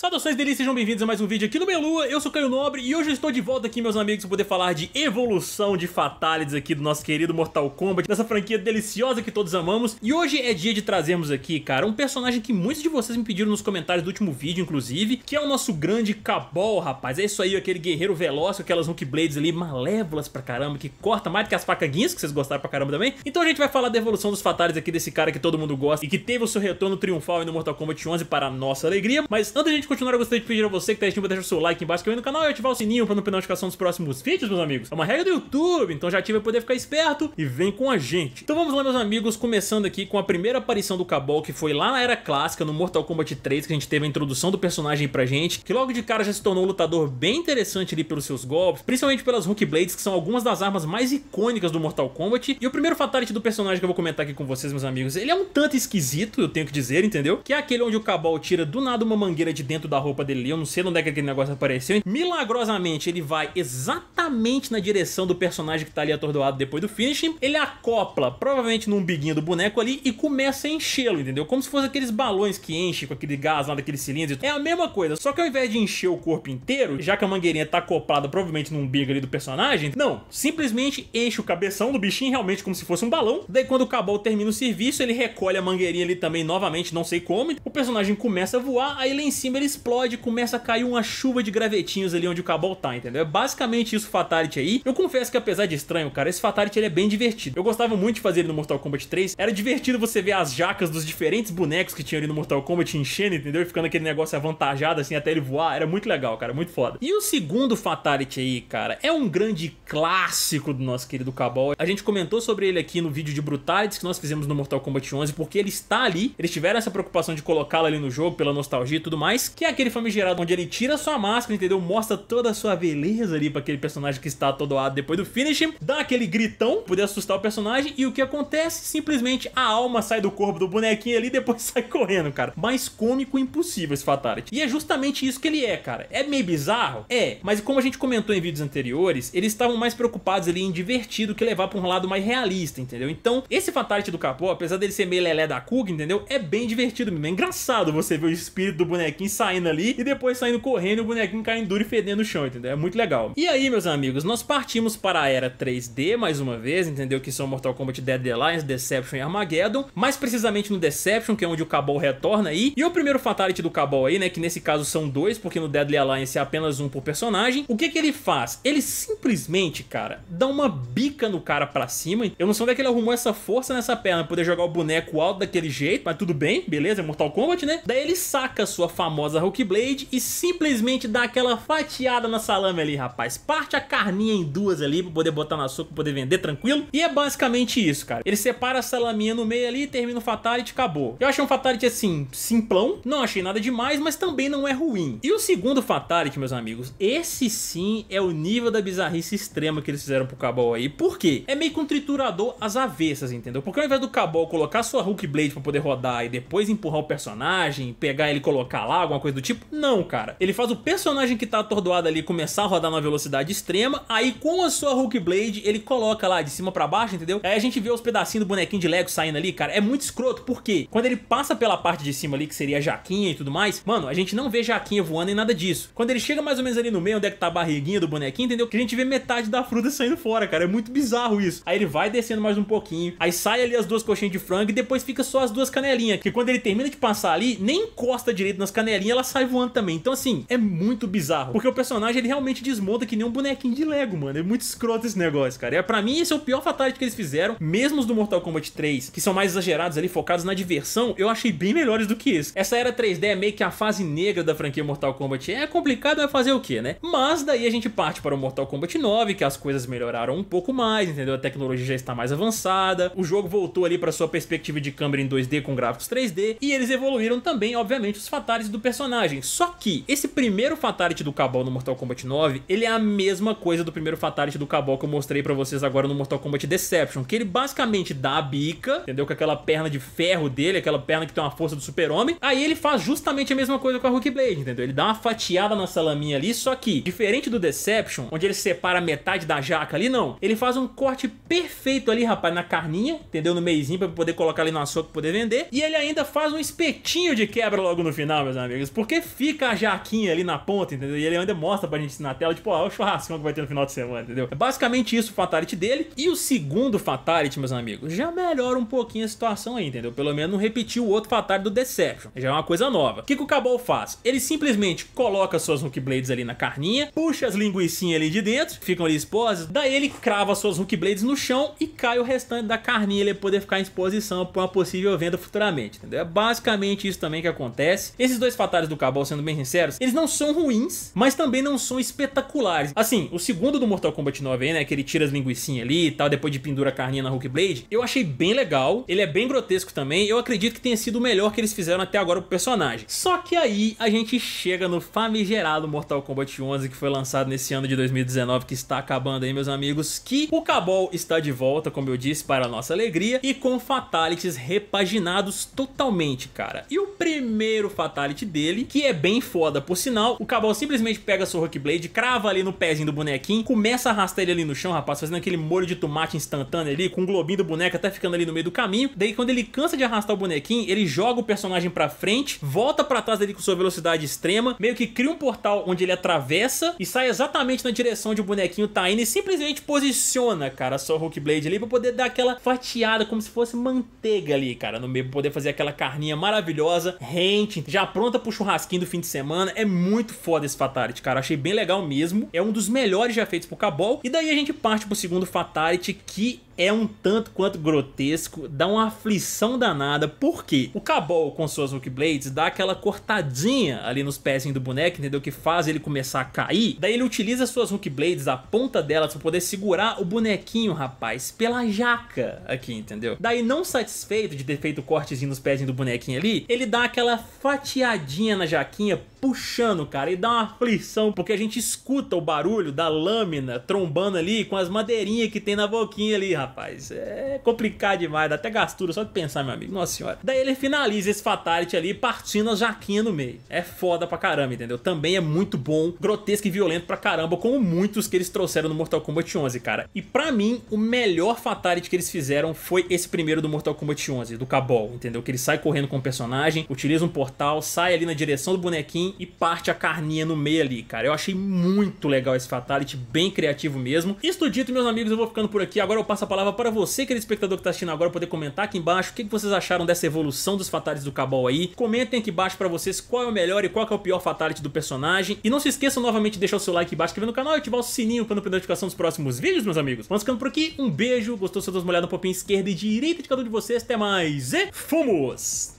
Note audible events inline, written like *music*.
Saudações delícias, sejam bem-vindos a mais um vídeo aqui no Meia Lua, eu sou Caio Nobre e hoje eu estou de volta aqui, meus amigos, para poder falar de evolução de fatalities aqui do nosso querido Mortal Kombat, dessa franquia deliciosa que todos amamos. E hoje é dia de trazermos aqui, cara, um personagem que muitos de vocês me pediram nos comentários do último vídeo, inclusive, que é o nosso grande Cabal, rapaz. É isso aí, aquele guerreiro veloz, aquelas Blades ali malévolas pra caramba, que corta mais do que as facaguinhas, que vocês gostaram pra caramba também. Então a gente vai falar da evolução dos fatalities aqui desse cara que todo mundo gosta e que teve o seu retorno triunfal aí no Mortal Kombat 11 para nossa alegria, mas antes a gente de continuar, eu gostaria de pedir a você que tá assistindo pra deixar o seu like embaixo, que eu no canal e ativar o sininho pra não perder a notificação dos próximos vídeos, meus amigos. É uma regra do YouTube, então já ativa para poder ficar esperto e vem com a gente. Então vamos lá, meus amigos, começando aqui com a primeira aparição do Cabal, que foi lá na Era Clássica, no Mortal Kombat 3, que a gente teve a introdução do personagem pra gente, que logo de cara já se tornou um lutador bem interessante ali pelos seus golpes, principalmente pelas Hook Blades, que são algumas das armas mais icônicas do Mortal Kombat. E o primeiro Fatality do personagem que eu vou comentar aqui com vocês, meus amigos, ele é um tanto esquisito, eu tenho que dizer, entendeu? Que é aquele onde o Cabal tira do nada uma mangueira de dentro dentro da roupa dele Eu não sei onde é que aquele negócio apareceu. Milagrosamente, ele vai exatamente na direção do personagem que tá ali atordoado depois do finishing. Ele acopla, provavelmente no umbiguinho do boneco ali, e começa a enchê-lo, entendeu? Como se fosse aqueles balões que enchem com aquele gás lá daquele cilindro. É a mesma coisa, só que ao invés de encher o corpo inteiro, já que a mangueirinha tá acoplada provavelmente no umbigo ali do personagem, não, simplesmente enche o cabeção do bichinho realmente como se fosse um balão. Daí quando o Cabal termina o serviço, ele recolhe a mangueirinha ali também novamente, não sei como. O personagem começa a voar, aí lá em cima ele explode e começa a cair uma chuva de gravetinhos ali onde o Cabal tá, entendeu? É basicamente isso o Fatality aí. Eu confesso que apesar de estranho, cara, esse Fatality ele é bem divertido. Eu gostava muito de fazer ele no Mortal Kombat 3. Era divertido você ver as jacas dos diferentes bonecos que tinha ali no Mortal Kombat enchendo, entendeu? E ficando aquele negócio avantajado assim até ele voar. Era muito legal, cara, muito foda. E o segundo Fatality aí, cara, é um grande clássico do nosso querido Cabal. A gente comentou sobre ele aqui no vídeo de Brutalities que nós fizemos no Mortal Kombat 11, porque ele está ali, eles tiveram essa preocupação de colocá-lo ali no jogo pela nostalgia e tudo mais que é aquele famigerado onde ele tira sua máscara, entendeu? Mostra toda a sua beleza ali pra aquele personagem que está atordoado depois do finish, dá aquele gritão, poder assustar o personagem, e o que acontece? Simplesmente a alma sai do corpo do bonequinho ali e depois *laughs* sai correndo, cara. Mais cômico impossível esse Fatality. E é justamente isso que ele é, cara. É meio bizarro? É, mas como a gente comentou em vídeos anteriores, eles estavam mais preocupados ali em divertido que levar pra um lado mais realista, entendeu? Então, esse Fatality do capô, apesar dele ser meio lelé da cuca, entendeu? É bem divertido mesmo, é engraçado você ver o espírito do bonequinho saindo ali e depois saindo correndo e o bonequinho caindo duro e fedendo o chão, entendeu? É muito legal. E aí, meus amigos, nós partimos para a era 3D mais uma vez, entendeu? Que são Mortal Kombat Dead Alliance, Deception e Armageddon, mais precisamente no Deception, que é onde o Cabal retorna aí. E o primeiro Fatality do Cabal aí, né, que nesse caso são dois, porque no Deadly Alliance é apenas um por personagem. O que que ele faz? Ele simplesmente, cara, dá uma bica no cara pra cima. Eu não sei onde é que ele arrumou essa força nessa perna, poder jogar o boneco alto daquele jeito, mas tudo bem, beleza, é Mortal Kombat, né? Daí ele saca a sua famosa famosa Hulk Blade e simplesmente dá aquela fatiada na salame ali, rapaz. Parte a carninha em duas ali pra poder botar na sopa, poder vender tranquilo. E é basicamente isso, cara. Ele separa a salaminha no meio ali, termina o Fatality, acabou. Eu achei um Fatality, assim, simplão. Não achei nada demais, mas também não é ruim. E o segundo Fatality, meus amigos, esse sim é o nível da bizarrice extrema que eles fizeram pro Cabal aí. Por quê? É meio que um triturador às avessas, entendeu? Porque ao invés do Cabal colocar sua Hulk Blade pra poder rodar e depois empurrar o personagem, pegar ele e colocar lá, alguma alguma coisa do tipo? Não, cara. Ele faz o personagem que tá atordoado ali começar a rodar numa velocidade extrema, aí com a sua Hulk Blade, ele coloca lá de cima pra baixo, entendeu? Aí a gente vê os pedacinhos do bonequinho de Lego saindo ali, cara. É muito escroto, porque quando ele passa pela parte de cima ali, que seria a jaquinha e tudo mais, mano, a gente não vê jaquinha voando e nada disso. Quando ele chega mais ou menos ali no meio, onde é que tá a barriguinha do bonequinho, entendeu? Que a gente vê metade da fruta saindo fora, cara. É muito bizarro isso. Aí ele vai descendo mais um pouquinho, aí sai ali as duas coxinhas de frango e depois fica só as duas canelinhas, que quando ele termina de passar ali, nem encosta direito nas canelinhas e ela sai voando também. Então, assim, é muito bizarro. Porque o personagem, ele realmente desmonta que nem um bonequinho de Lego, mano. É muito escroto esse negócio, cara. É, pra mim, esse é o pior fatality que eles fizeram. Mesmo os do Mortal Kombat 3, que são mais exagerados ali, focados na diversão, eu achei bem melhores do que esse. Essa era 3D é meio que a fase negra da franquia Mortal Kombat. É complicado, é fazer o quê, né? Mas daí a gente parte para o Mortal Kombat 9, que as coisas melhoraram um pouco mais, entendeu? A tecnologia já está mais avançada, o jogo voltou ali para sua perspectiva de câmera em 2D com gráficos 3D, e eles evoluíram também, obviamente, os fatalities do personagem personagem. Só que esse primeiro Fatality do Cabal no Mortal Kombat 9, ele é a mesma coisa do primeiro Fatality do Cabal que eu mostrei pra vocês agora no Mortal Kombat Deception, que ele basicamente dá a bica, entendeu? Com aquela perna de ferro dele, aquela perna que tem uma força do super-homem. Aí ele faz justamente a mesma coisa com a Hulk Blade, entendeu? Ele dá uma fatiada na salaminha ali, só que, diferente do Deception, onde ele separa metade da jaca ali, não. Ele faz um corte perfeito ali, rapaz, na carninha, entendeu? No meizinho pra poder colocar ali no açougue pra poder vender. E ele ainda faz um espetinho de quebra logo no final, meus amigos. Porque fica a jaquinha ali na ponta, entendeu? E ele ainda mostra pra gente na tela, tipo, ó, ah, é o churrascão que vai ter no final de semana, entendeu? É basicamente isso o fatality dele. E o segundo fatality, meus amigos, já melhora um pouquinho a situação aí, entendeu? Pelo menos não repetiu o outro fatality do Deception. Já é uma coisa nova. O que, que o Cabal faz? Ele simplesmente coloca suas Hook Blades ali na carninha, puxa as linguiçinhas ali de dentro, ficam ali esposas. daí ele crava suas Hook Blades no chão e cai o restante da carninha ele poder ficar em exposição para uma possível venda futuramente, entendeu? É basicamente isso também que acontece. Esses dois fatality batalhas do Cabal, sendo bem sinceros, eles não são ruins, mas também não são espetaculares. Assim, o segundo do Mortal Kombat 9 aí, né, que ele tira as linguiçinhas ali e tal, depois de pendura a carninha na Hulk Blade, eu achei bem legal, ele é bem grotesco também, eu acredito que tenha sido o melhor que eles fizeram até agora pro personagem. Só que aí a gente chega no famigerado Mortal Kombat 11, que foi lançado nesse ano de 2019, que está acabando aí, meus amigos, que o Cabal está de volta, como eu disse, para nossa alegria, e com fatalities repaginados totalmente, cara. E o primeiro fatality dele dele, que é bem foda, por sinal. O Cabal simplesmente pega sua Rockblade, crava ali no pezinho do bonequinho, começa a arrastar ele ali no chão, rapaz, fazendo aquele molho de tomate instantâneo ali, com o globinho do boneco até ficando ali no meio do caminho. Daí, quando ele cansa de arrastar o bonequinho, ele joga o personagem pra frente, volta pra trás dele com sua velocidade extrema, meio que cria um portal onde ele atravessa e sai exatamente na direção onde o bonequinho tá indo e simplesmente posiciona, cara, sua Rockblade ali pra poder dar aquela fatiada, como se fosse manteiga ali, cara, no meio, pra poder fazer aquela carninha maravilhosa, rente, já pronta pro pro churrasquinho do fim de semana. É muito foda esse Fatality, cara. Achei bem legal mesmo. É um dos melhores já feitos pro Cabol E daí a gente parte pro segundo Fatality, que é um tanto quanto grotesco, dá uma aflição danada, porque o Cabol com suas Rookblades dá aquela cortadinha ali nos pezinhos do boneco, entendeu? Que faz ele começar a cair. Daí ele utiliza suas Rookblades, a ponta delas, pra poder segurar o bonequinho, rapaz, pela jaca aqui, entendeu? Daí não satisfeito de ter feito o cortezinho nos pezinhos do bonequinho ali, ele dá aquela fatiadinha na jaquinha, puxando, cara, e dá uma aflição, porque a gente escuta o barulho da lâmina trombando ali com as madeirinhas que tem na boquinha ali, rapaz. É complicado demais, dá até gastura só de pensar, meu amigo, nossa senhora. Daí ele finaliza esse fatality ali, partindo a jaquinha no meio. É foda pra caramba, entendeu? Também é muito bom, grotesco e violento pra caramba, como muitos que eles trouxeram no Mortal Kombat 11, cara. E pra mim, o melhor fatality que eles fizeram foi esse primeiro do Mortal Kombat 11, do Cabal, entendeu? Que ele sai correndo com o personagem, utiliza um portal, sai ali na direção do bonequinho e parte a carninha no meio ali, cara. Eu achei muito legal esse Fatality, bem criativo mesmo. Isto dito, meus amigos, eu vou ficando por aqui. Agora eu passo a palavra para você, querido espectador que está assistindo agora, poder comentar aqui embaixo o que vocês acharam dessa evolução dos Fatalities do Cabal aí. Comentem aqui embaixo para vocês qual é o melhor e qual é o pior Fatality do personagem. E não se esqueçam novamente de deixar o seu like aqui embaixo, inscrever no canal e ativar o sininho para não perder a notificação dos próximos vídeos, meus amigos. Vamos ficando por aqui. Um beijo. Gostou? se dá uma olhada no um esquerda e direita de cada um de vocês. Até mais e fomos!